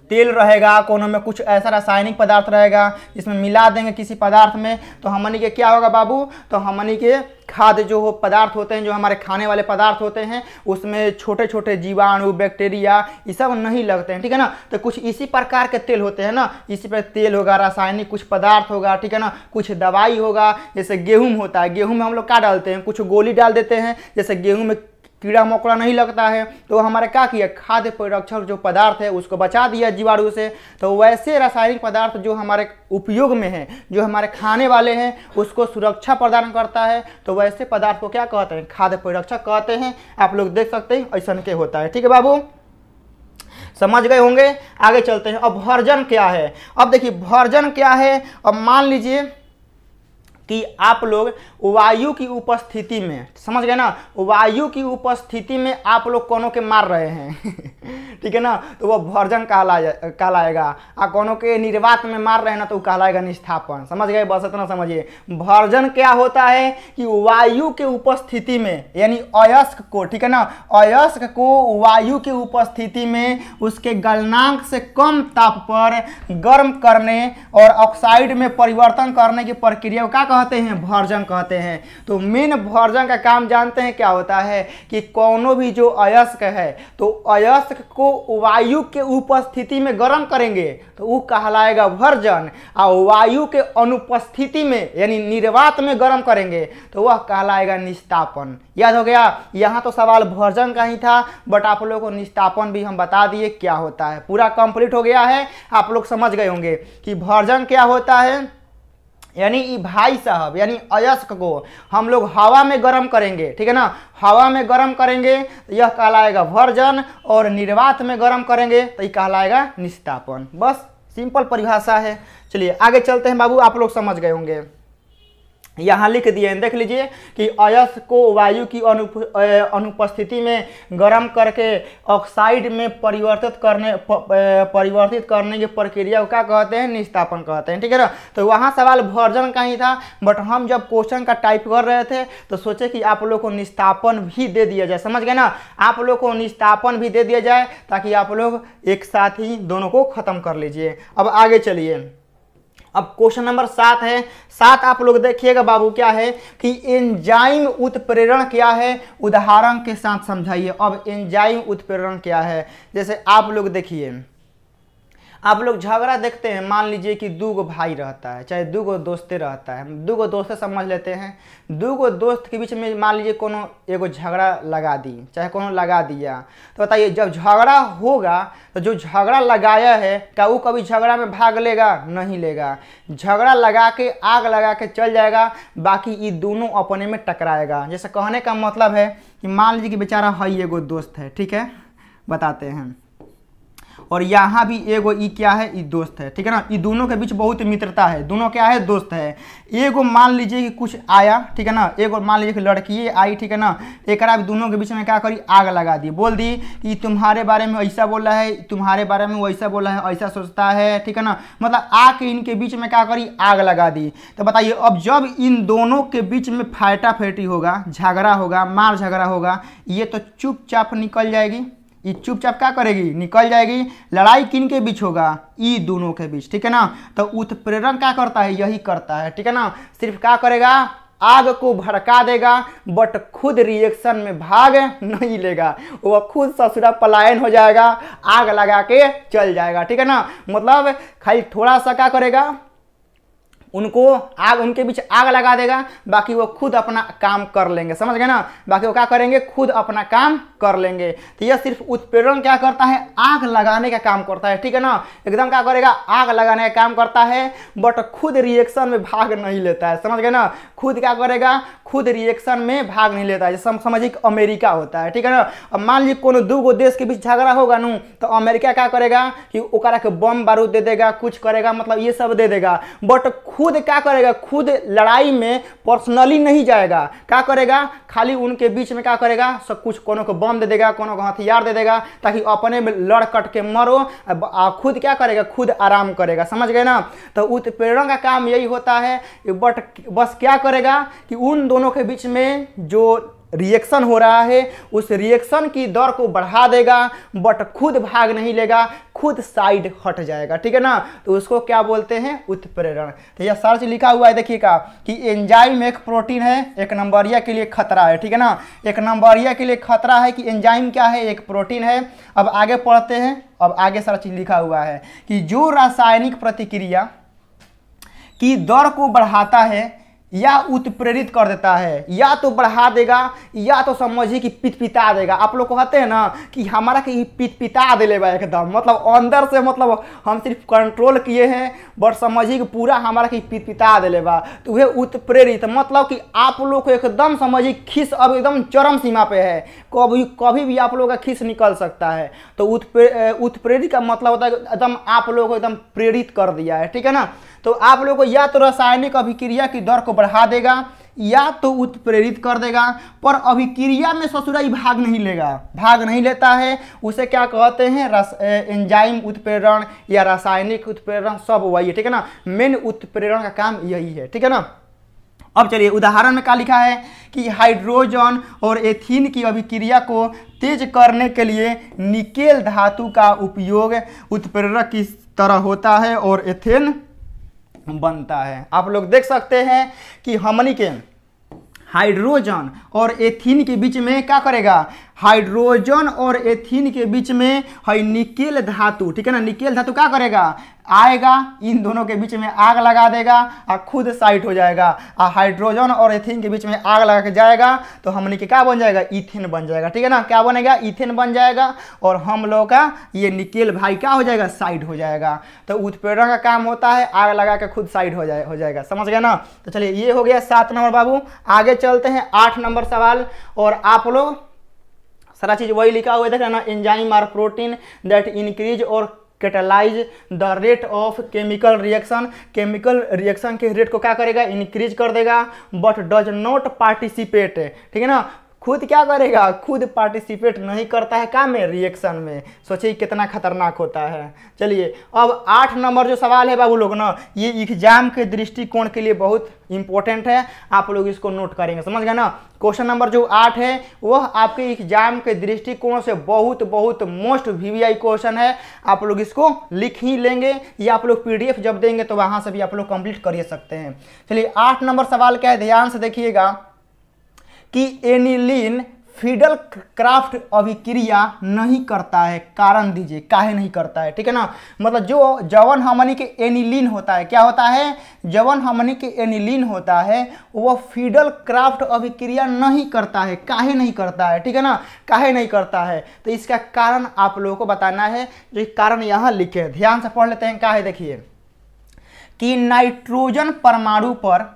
तेल रहेगा कोनों में कुछ ऐसा रासायनिक पदार्थ रहेगा जिसमें मिला देंगे किसी पदार्थ में तो हमनी के क्या होगा बाबू तो हमनी के खाद जो हो पदार्थ होते हैं जो हमारे खाने वाले पदार्थ होते हैं उसमें छोटे छोटे जीवाणु बैक्टीरिया ये सब नहीं लगते हैं ठीक है ना तो कुछ इसी प्रकार के तेल होते हैं ना इसी पर तेल होगा रासायनिक कुछ पदार्थ होगा ठीक है ना कुछ दवाई होगा जैसे गेहूँ होता है गेहूँ में हम लोग क्या डालते हैं कुछ गोली डाल देते हैं जैसे गेहूँ में कीड़ा मकोड़ा नहीं लगता है तो हमारे क्या किया खाद्य परिरक्षक जो पदार्थ है उसको बचा दिया जीवाणु से तो वैसे रासायनिक पदार्थ जो हमारे उपयोग में है जो हमारे खाने वाले हैं उसको सुरक्षा प्रदान करता है तो वैसे पदार्थ को क्या कहते हैं खाद्य परिरक्षक कहते हैं आप लोग देख सकते हैं ऐसा के होता है ठीक है बाबू समझ गए होंगे आगे चलते हैं अब भर्जन क्या है अब देखिए भर्जन क्या है अब मान लीजिए कि आप लोग वायु की उपस्थिति में समझ गए ना वायु की उपस्थिति में आप लोग कोनों के मार रहे हैं ठीक है ना तो वह भर्जन कहला कहलाएगा आ कोनों के निर्वात में मार रहे हैं ना तो कहलाएगा निष्ठापन समझ गए बस इतना समझिए भर्जन क्या होता है कि वायु के उपस्थिति में यानी अयस्क को ठीक है ना अयस्क को वायु की उपस्थिति में उसके गलनांक से कम ताप पर गर्म करने और ऑक्साइड में परिवर्तन करने की प्रक्रिया का कहते हैं भर्जन कहते हैं तो मेन भर्जन का काम जानते हैं क्या होता है कि कोनो भी जो अयस्क है तो अयस्क को वायु के उपस्थिति में गर्म करेंगे तो वो कहलाएगा भर्जन और वायु के अनुपस्थिति में यानी निर्वात में गर्म करेंगे तो वह कहलाएगा निस्तापन याद हो गया यहाँ तो सवाल भर्जन का ही था बट आप लोगों को निस्तापन भी हम बता दिए क्या होता है पूरा कंप्लीट हो गया है आप लोग समझ गए होंगे कि भर्जन क्या होता है यानी भाई साहब यानी अयस्क को हम लोग हवा में गर्म करेंगे ठीक है ना हवा में गर्म करेंगे तो यह कहलाएगा वर्जन और निर्वात में गर्म करेंगे तो यह कहलाएगा निस्तापन बस सिंपल परिभाषा है चलिए आगे चलते हैं बाबू आप लोग समझ गए होंगे यहाँ लिख दिए हैं देख लीजिए कि अयस को वायु की अनुप अनुपस्थिति में गर्म करके ऑक्साइड में परिवर्तित करने प, परिवर्तित करने की प्रक्रिया को क्या कहते हैं निस्तापन कहते हैं ठीक है ना तो वहाँ सवाल भर्जन का ही था बट हम जब क्वेश्चन का टाइप कर रहे थे तो सोचे कि आप लोग को निस्तापन भी दे दिया जाए समझ गए ना आप लोग को निस्तापन भी दे दिया जाए ताकि आप लोग एक साथ ही दोनों को ख़त्म कर लीजिए अब आगे चलिए अब क्वेश्चन नंबर सात है सात आप लोग देखिएगा बाबू क्या है कि एंजाइम उत्प्रेरण क्या है उदाहरण के साथ समझाइए अब एंजाइम उत्प्रेरण क्या है जैसे आप लोग देखिए आप लोग झगड़ा देखते हैं मान लीजिए कि दो गो भाई रहता है चाहे दो गो दोस्ते रहता है दो गो दोस्त समझ लेते हैं दो गो दोस्त के बीच में मान लीजिए कोनो एगो झगड़ा लगा दी चाहे कोनो लगा दिया तो बताइए जब झगड़ा होगा तो जो झगड़ा लगाया है क्या वो कभी झगड़ा में भाग लेगा नहीं लेगा झगड़ा लगा के आग लगा के चल जाएगा बाकी ये दोनों अपने में टकराएगा जैसे कहने का मतलब है कि मान लीजिए कि बेचारा हई एगो दोस्त है ठीक है बताते हैं और यहाँ भी एगो ई क्या है ई दोस्त है ठीक है ना ये दोनों के बीच बहुत मित्रता है दोनों क्या है दोस्त है एगो मान लीजिए कि कुछ आया ठीक है ना एगो मान लीजिए कि लड़की आई ठीक है ना एक दोनों के बीच में क्या करी आग लगा दी बोल दी कि तुम्हारे बारे में ऐसा बोला है तुम्हारे बारे में वैसा बोला है ऐसा सोचता है ठीक है ना मतलब आके इनके बीच में क्या करी आग लगा दी तो बताइए अब जब इन दोनों के बीच में फाटा फैटी होगा झगड़ा होगा मार झगड़ा होगा ये तो चुपचाप निकल जाएगी ये चुपचाप क्या करेगी निकल जाएगी लड़ाई किन के बीच होगा ई दोनों के बीच ठीक है ना तो उत्प्रेरण क्या करता है यही करता है ठीक है ना सिर्फ क्या करेगा आग को भड़का देगा बट खुद रिएक्शन में भाग नहीं लेगा वह खुद ससुरा पलायन हो जाएगा आग लगा के चल जाएगा ठीक है ना मतलब खाली थोड़ा सा क्या करेगा उनको आग उनके बीच आग लगा देगा बाकी वो खुद अपना काम कर लेंगे समझ गए ना बाकी वो क्या करेंगे खुद अपना काम कर लेंगे तो ये सिर्फ उत्पीड़न क्या करता है आग लगाने का काम करता है ठीक है ना एकदम क्या करेगा आग लगाने का काम करता है बट खुद रिएक्शन में भाग नहीं लेता है समझ गए ना खुद क्या करेगा खुद रिएक्शन में भाग नहीं लेता है जैसे समझिए अमेरिका होता है ठीक है ना अब मान लीजिए कोनो दूगो देश के बीच झगड़ा होगा नू तो अमेरिका क्या करेगा कि ओकरा के बम बारूद दे देगा कुछ करेगा मतलब ये सब दे देगा बट खुद खुद क्या करेगा खुद लड़ाई में पर्सनली नहीं जाएगा क्या करेगा खाली उनके बीच में क्या करेगा सब कुछ को बम दे देगा कोनो को हथियार दे देगा ताकि अपने में लड़ कट के मरो आ खुद क्या करेगा खुद आराम करेगा समझ गए ना तो उत्प्रेरण का काम यही होता है बट बस क्या करेगा कि उन दोनों के बीच में जो रिएक्शन हो रहा है उस रिएक्शन की दर को बढ़ा देगा बट खुद भाग नहीं लेगा खुद साइड हट जाएगा ठीक है ना तो उसको क्या बोलते हैं उत्प्रेरण तो यह सर्च लिखा हुआ है देखिएगा कि एंजाइम एक प्रोटीन है एक नंबरिया के लिए खतरा है ठीक है ना एक नंबरिया के लिए खतरा है कि एंजाइम क्या है एक प्रोटीन है अब आगे पढ़ते हैं अब आगे सर्च लिखा हुआ है कि जो रासायनिक प्रतिक्रिया की दर को बढ़ाता है या उत्प्रेरित तो कर देता है या तो बढ़ा देगा या तो समझिए कि पित पिता देगा आप लोग कहते हैं ना कि हमारा कि पित पिता दिले एकदम मतलब अंदर से मतलब हम सिर्फ कंट्रोल किए हैं बट समझिए कि पूरा हमारा कि पित पिता दिले तो वह उत्प्रेरित तो मतलब कि आप लोग को एकदम समझिए खिस अब एकदम चरम सीमा पे है कभी कभी भी आप लोग का खिस निकल सकता है तो उत्प्रेरित तो का मतलब होता है एकदम आप लोग को एकदम प्रेरित कर दिया है ठीक है ना तो आप लोगों को या तो रासायनिक अभिक्रिया की दर को बढ़ा देगा या तो उत्प्रेरित कर देगा पर अभिक्रिया में ससुराई भाग नहीं लेगा भाग नहीं लेता है उसे क्या कहते हैं रस एंजाइम उत्प्रेरण या रासायनिक उत्प्रेरण सब वही है ठीक है ना मेन उत्प्रेरण का काम यही है ठीक है ना अब चलिए उदाहरण में क्या लिखा है कि हाइड्रोजन और एथीन की अभिक्रिया को तेज करने के लिए निकेल धातु का उपयोग उत्प्रेरक की तरह होता है और एथेन बनता है आप लोग देख सकते हैं कि हमनी के हाइड्रोजन और एथीन के बीच में क्या करेगा हाइड्रोजन और एथीन के बीच में है निकेल धातु ठीक है ना निकेल धातु क्या करेगा आएगा इन दोनों के बीच में आग लगा देगा और खुद साइट हो जाएगा और हाइड्रोजन और एथीन के बीच में आग लगा के जाएगा तो हमने के क्या बन जाएगा इथेन बन जाएगा ठीक है ना क्या बनेगा इथेन बन जाएगा और हम लोग का ये निकेल भाई क्या हो जाएगा साइड हो जाएगा तो उत्पीड़न का काम होता है आग लगा के खुद साइड हो जाए हो जाएगा समझ गया ना तो चलिए ये हो गया सात नंबर बाबू आगे चलते हैं आठ नंबर सवाल और आप लोग सारा चीज वही लिखा हुआ है देख रहे ना enzyme are protein that increase और catalyse the rate of chemical reaction chemical reaction के रेट को क्या करेगा इंक्रीज कर देगा बट डज नॉट पार्टिसिपेट ठीक है ना खुद क्या करेगा खुद पार्टिसिपेट नहीं करता है काम में रिएक्शन में सोचिए कितना खतरनाक होता है चलिए अब आठ नंबर जो सवाल है बाबू लोग ना ये एग्जाम के दृष्टिकोण के लिए बहुत इंपॉर्टेंट है आप लोग इसको नोट करेंगे समझ गए ना क्वेश्चन नंबर जो आठ है वह आपके एग्जाम के दृष्टिकोण से बहुत बहुत मोस्ट वीवीआई क्वेश्चन है आप लोग इसको लिख ही लेंगे या आप लोग पीडीएफ जब देंगे तो वहाँ से भी आप लोग कंप्लीट कर सकते हैं चलिए आठ नंबर सवाल क्या है ध्यान से देखिएगा कि एनिलीन फीडल क्राफ्ट अभिक्रिया नहीं करता है कारण दीजिए काहे नहीं करता है ठीक है ना मतलब जो जवन हमनी के एनिलीन होता है क्या होता है जवन हमनी के एनिलीन होता है वह फीडल क्राफ्ट अभिक्रिया नहीं करता है काहे नहीं करता है ठीक है ना काहे नहीं करता है तो इसका कारण आप लोगों को बताना है जो कारण यहाँ लिखे ध्यान से पढ़ लेते हैं काहे देखिए कि नाइट्रोजन परमाणु पर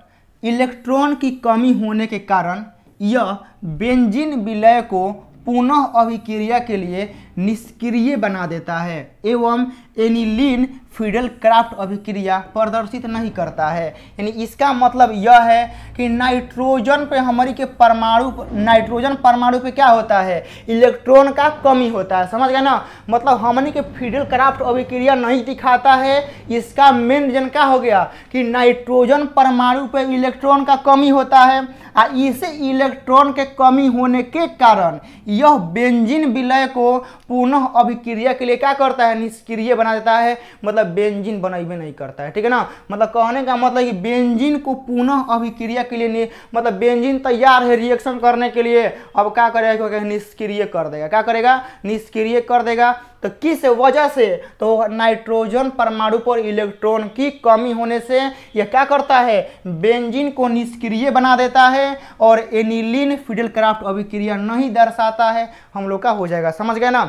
इलेक्ट्रॉन की कमी होने के कारण यह बेंजीन विलय को पुनः अभिक्रिया के लिए निष्क्रिय बना देता है एवं एनिलीन फीडल क्राफ्ट अभिक्रिया प्रदर्शित नहीं करता है यानी इसका मतलब यह है कि नाइट्रोजन पे हमारी के परमाणु नाइट्रोजन परमाणु पे क्या होता है इलेक्ट्रॉन का कमी होता है समझ गए ना मतलब हमारी के फीडल क्राफ्ट अभिक्रिया नहीं दिखाता है इसका मेन रीजन क्या हो गया कि नाइट्रोजन परमाणु पे इलेक्ट्रॉन का कमी होता है आ इसे इलेक्ट्रॉन के कमी होने के कारण यह बेंजिन विलय को पुनः अभिक्रिया के लिए क्या करता है निष्क्रिय बना देता है मतलब बेंजिन बनैबे नहीं करता है ठीक है ना मतलब कहने का मतलब कि बेंजिन को पुनः अभिक्रिया के लिए मतलब बेंजिन तैयार है रिएक्शन करने के लिए अब क्या करेगा निष्क्रिय कर देगा क्या करेगा निष्क्रिय कर देगा तो किस वजह से तो नाइट्रोजन परमाणु पर इलेक्ट्रॉन की कमी होने से यह क्या करता है बेंजीन को निष्क्रिय बना देता है और एनिलिन फिडल क्राफ्ट अभिक्रिया नहीं दर्शाता है हम लोग का हो जाएगा समझ गए ना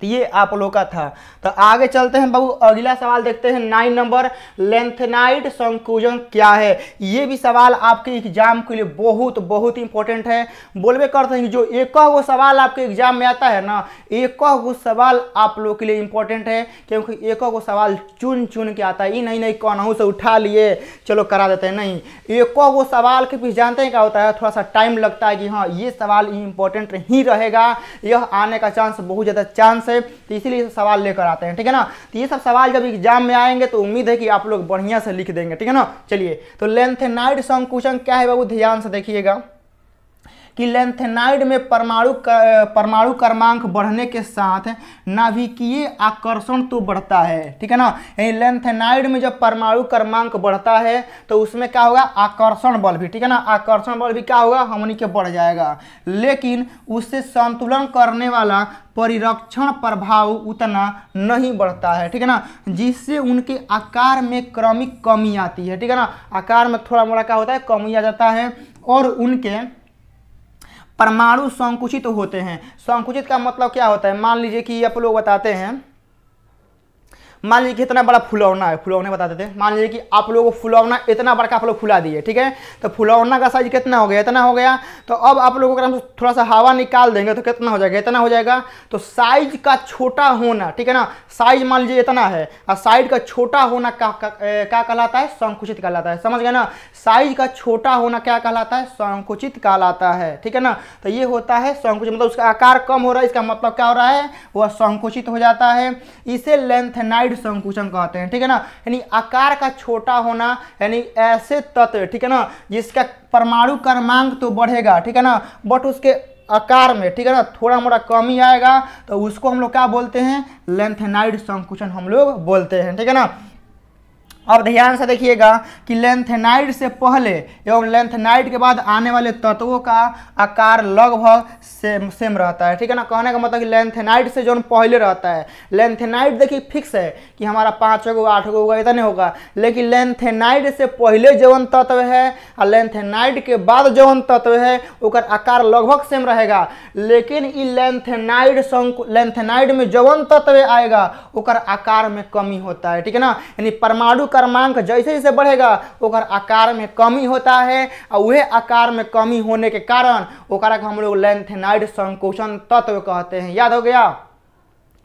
तो ये आप लोग का था तो आगे चलते हैं बाबू अगला सवाल देखते हैं नाइन नंबर लेंथनाइट संकुचन क्या है ये भी सवाल आपके एग्जाम के लिए बहुत बहुत इंपॉर्टेंट है बोलवे करते हैं कि जो एक वो सवाल आपके एग्जाम में आता है ना एक वो सवाल आप लोग के लिए इंपॉर्टेंट है क्योंकि एक वो सवाल चुन चुन के आता है ये नहीं नहीं कौन से उठा लिए चलो करा देते हैं नहीं एक वो सवाल के पीछे जानते हैं क्या होता है थोड़ा सा टाइम लगता है कि हाँ ये सवाल इंपॉर्टेंट ही रहेगा यह आने का चांस बहुत ज़्यादा चांस से तो इसीलिए सवाल लेकर आते हैं ठीक है ना तो ये सब सवाल जब एग्जाम में आएंगे तो उम्मीद है कि आप लोग बढ़िया से लिख देंगे ठीक है ना चलिए तो लेंथेनाइड संकुचन क्या है बाबू ध्यान से देखिएगा कि लेंथेनाइड में परमाणु परमाणु क्रमांक बढ़ने के साथ नाभिकीय आकर्षण तो बढ़ता है ठीक है ना यानी लेंथेनाइड में जब परमाणु क्रमांक बढ़ता है तो उसमें क्या होगा आकर्षण बल भी ठीक है ना आकर्षण बल भी क्या होगा हमनी के बढ़ जाएगा लेकिन उससे संतुलन करने वाला परिरक्षण प्रभाव उतना नहीं बढ़ता है ठीक है ना जिससे उनके आकार में क्रमिक कमी आती है ठीक है ना आकार में थोड़ा मोड़ा क्या होता है कमी आ जाता है और उनके परमाणु संकुचित तो होते हैं संकुचित का मतलब क्या होता है मान लीजिए कि आप लोग बताते हैं मान लीजिए कितना बड़ा फुलौना है फुलौने बता देते मान लीजिए कि आप लोगों को फुलौना इतना बड़ा आप लोग फुला दिए ठीक है तो फुलौना का साइज कितना हो गया इतना हो गया तो अब आप लोगों को अगर हम थोड़ा सा हवा निकाल देंगे तो कितना हो जाएगा इतना हो जाएगा तो साइज का छोटा होना ठीक है ना साइज मान लीजिए इतना है और साइज का छोटा होना का, का कहलाता है संकुचित कहलाता है समझ गए ना साइज का छोटा होना क्या कहलाता है संकुचित कहलाता है ठीक है ना तो ये होता है संकुचित मतलब उसका आकार कम हो रहा है इसका मतलब क्या हो रहा है वह संकुचित हो जाता है इसे लेंथनाइड संकुचन कहते हैं ठीक है ना यानी आकार का छोटा होना यानी ऐसे तत्व ठीक है ना जिसका परमाणु क्रमांक तो बढ़ेगा ठीक है ना बट उसके आकार में ठीक है ना थोड़ा मोटा कमी आएगा तो उसको हम लोग क्या बोलते हैं लेंथनाइड संकुचन हम लोग बोलते हैं ठीक है ना अब ध्यान से देखिएगा कि लेंथेनाइट से पहले एवं लेंथेनाइट के बाद आने वाले तत्वों का आकार लगभग सेम सेम रहता है ठीक है ना कहने का मतलब कि लेंथेनाइट से जो पहले रहता है लेंथेनाइट देखिए फिक्स है कि हमारा पाँच गो आठ गो होगा इतने होगा लेकिन लेंथेनाइट से पहले जौन तत्व है और लेंथेनाइट के बाद जौन तत्व है उसका आकार लगभग सेम रहेगा लेकिन इ लेंथेनाइट संकु लेंथेनाइड में जौन तत्व आएगा उसका आकार में कमी होता है ठीक है ना यानी परमाणु क्रमांक जैसे जैसे बढ़ेगा ओकर आकार में कमी होता है और वह आकार में कमी होने के कारण ओकरा हम लोग लेंथेनाइड संकोचन तत्व कहते हैं याद हो गया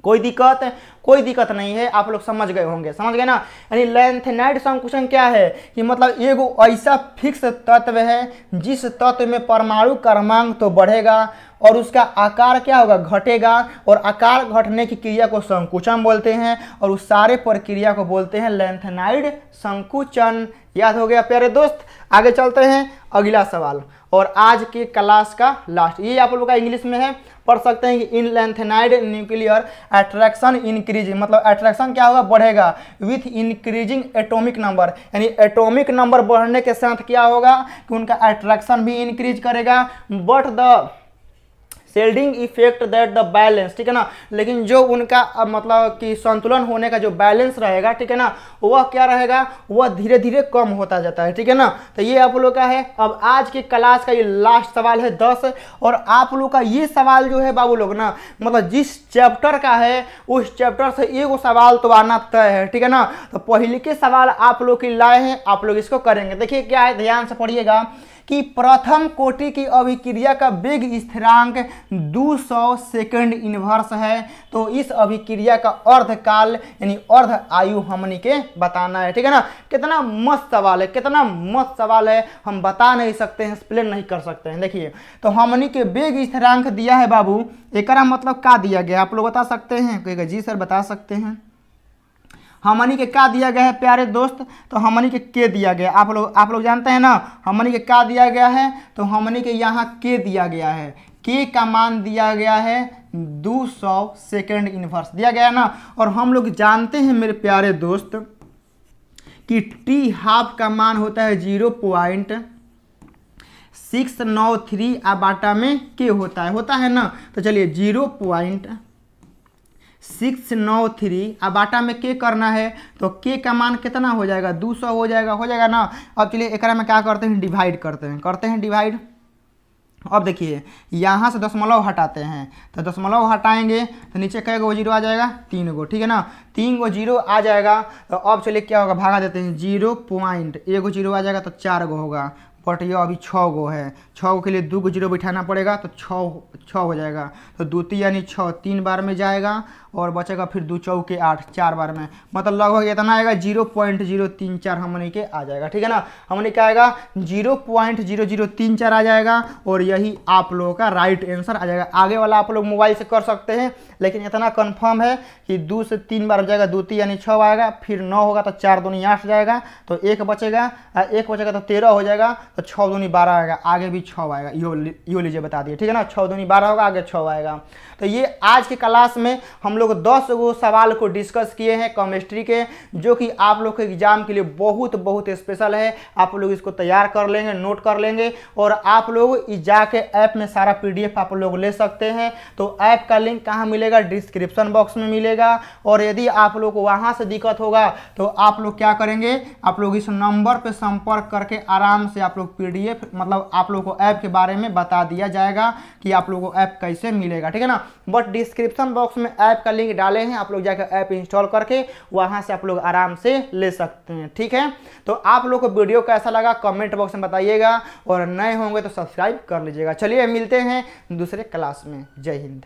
कोई दिक्कत कोई दिक्कत नहीं है आप लोग समझ गए होंगे समझ गए ना यानी लेंथेनाइड संकुचन क्या है कि मतलब एगो ऐसा फिक्स तत्व है जिस तत्व में परमाणु क्रमांक तो बढ़ेगा और उसका आकार क्या होगा घटेगा और आकार घटने की क्रिया को संकुचन बोलते हैं और उस सारे प्रक्रिया को बोलते हैं लेंथेनाइड संकुचन याद हो गया प्यारे दोस्त आगे चलते हैं अगला सवाल और आज के क्लास का लास्ट ये आप लोग का इंग्लिश में है पढ़ सकते हैं कि in lanthanide nuclear attraction in increase मतलब एट्रैक्शन क्या होगा बढ़ेगा विथ इंक्रीजिंग एटॉमिक नंबर यानी एटॉमिक नंबर बढ़ने के साथ क्या होगा कि उनका एट्रैक्शन भी इंक्रीज करेगा but the shielding effect that the balance ठीक है ना लेकिन जो उनका अब मतलब कि संतुलन होने का जो बैलेंस रहेगा ठीक है ना वह क्या रहेगा वह धीरे धीरे कम होता जाता है ठीक है ना तो ये आप लोग का है अब आज की क्लास का ये लास्ट सवाल है दस और आप लोग का ये सवाल जो है बाबू लोग ना मतलब जिस चैप्टर का है उस चैप्टर से एक सवाल तो आना तय है ठीक है ना तो पहले के सवाल आप लोग की लाए हैं आप लोग इसको करेंगे देखिए क्या है ध्यान से पढ़िएगा कि प्रथम कोटि की अभिक्रिया का वेग स्थिरांक 200 सेकेंड इन्वर्स है तो इस अभिक्रिया का अर्धकाल यानी अर्ध आयु हमने के बताना है ठीक है ना कितना मस्त सवाल है कितना मस्त सवाल है हम बता नहीं सकते हैं एक्सप्लेन नहीं कर सकते हैं देखिए तो हमने के वेग स्थिरांक दिया है बाबू एक मतलब का दिया गया आप लोग बता सकते हैं कहेगा जी सर बता सकते हैं हमनी के का दिया गया है प्यारे दोस्त तो हमनी के के दिया गया आप लोग आप लोग जानते हैं ना हमनी के का दिया गया है तो हमनी के यहाँ के दिया गया है के का मान दिया गया है 200 सौ सेकेंड इनवर्स दिया गया ना और हम लोग जानते हैं मेरे प्यारे दोस्त कि टी हाफ का मान होता है जीरो पॉइंट सिक्स नौ थ्री आबाटा में के होता है होता है ना तो चलिए जीरो पॉइंट सिक्स नौ थ्री अब आटा में के करना है तो के का मान कितना हो जाएगा दो सौ हो जाएगा हो जाएगा ना अब चलिए एक में क्या करते हैं डिवाइड करते हैं करते हैं डिवाइड अब देखिए यहाँ से दशमलव हटाते हैं तो दशमलव हटाएंगे तो नीचे कै गो जीरो आ जाएगा तीन गो ठीक है ना तीन गो जीरो आ जाएगा तो अब चलिए क्या होगा भागा देते हैं जीरो पॉइंट एक गो जीरो आ जाएगा तो चार गो होगा बट यह अभी छः गो है छः गो के लिए दो गो जीरो बिठाना पड़ेगा तो छः छः हो जाएगा तो तीन यानी छः तीन बार में जाएगा और बचेगा फिर दो चौ के आठ चार बार में मतलब लगभग इतना आएगा जीरो पॉइंट जीरो तीन चार हमने के आ जाएगा ठीक है ना हमने क्या आएगा जीरो पॉइंट जीरो जीरो तीन चार आ जाएगा और यही आप लोगों का राइट आंसर आ जाएगा आगे वाला आप लोग मोबाइल से कर सकते हैं लेकिन इतना कन्फर्म है कि दो से तीन बार जाएगा तीन यानी छः आएगा फिर नौ होगा तो चार दोनों आठ जाएगा तो एक बचेगा एक बचेगा तो तेरह हो जाएगा तो छः दूनी बारह आएगा आगे भी छः आएगा यो यो लीजिए बता दिए ठीक है ना छः दूनी बारह होगा आगे छः आएगा तो ये आज के क्लास में हम लोग दस गो सवाल को डिस्कस किए हैं केमिस्ट्री के जो कि आप लोग के एग्ज़ाम के लिए बहुत बहुत स्पेशल है आप लोग इसको तैयार कर लेंगे नोट कर लेंगे और आप लोग इस जाके ऐप में सारा पी आप लोग ले सकते हैं तो ऐप का लिंक कहाँ मिलेगा डिस्क्रिप्सन बॉक्स में मिलेगा और यदि आप लोग को वहाँ से दिक्कत होगा तो आप लोग क्या करेंगे आप लोग इस नंबर पर संपर्क करके आराम से आप लोग लोग पीडीएफ मतलब आप लोगों को ऐप के बारे में बता दिया जाएगा कि आप लोगों को ऐप कैसे मिलेगा ठीक है ना बट डिस्क्रिप्शन बॉक्स में ऐप का लिंक डाले हैं आप लोग जाकर ऐप इंस्टॉल करके वहाँ से आप लोग आराम से ले सकते हैं ठीक है तो आप लोग को वीडियो कैसा लगा कमेंट बॉक्स में बताइएगा और नए होंगे तो सब्सक्राइब कर लीजिएगा चलिए मिलते हैं दूसरे क्लास में जय हिंद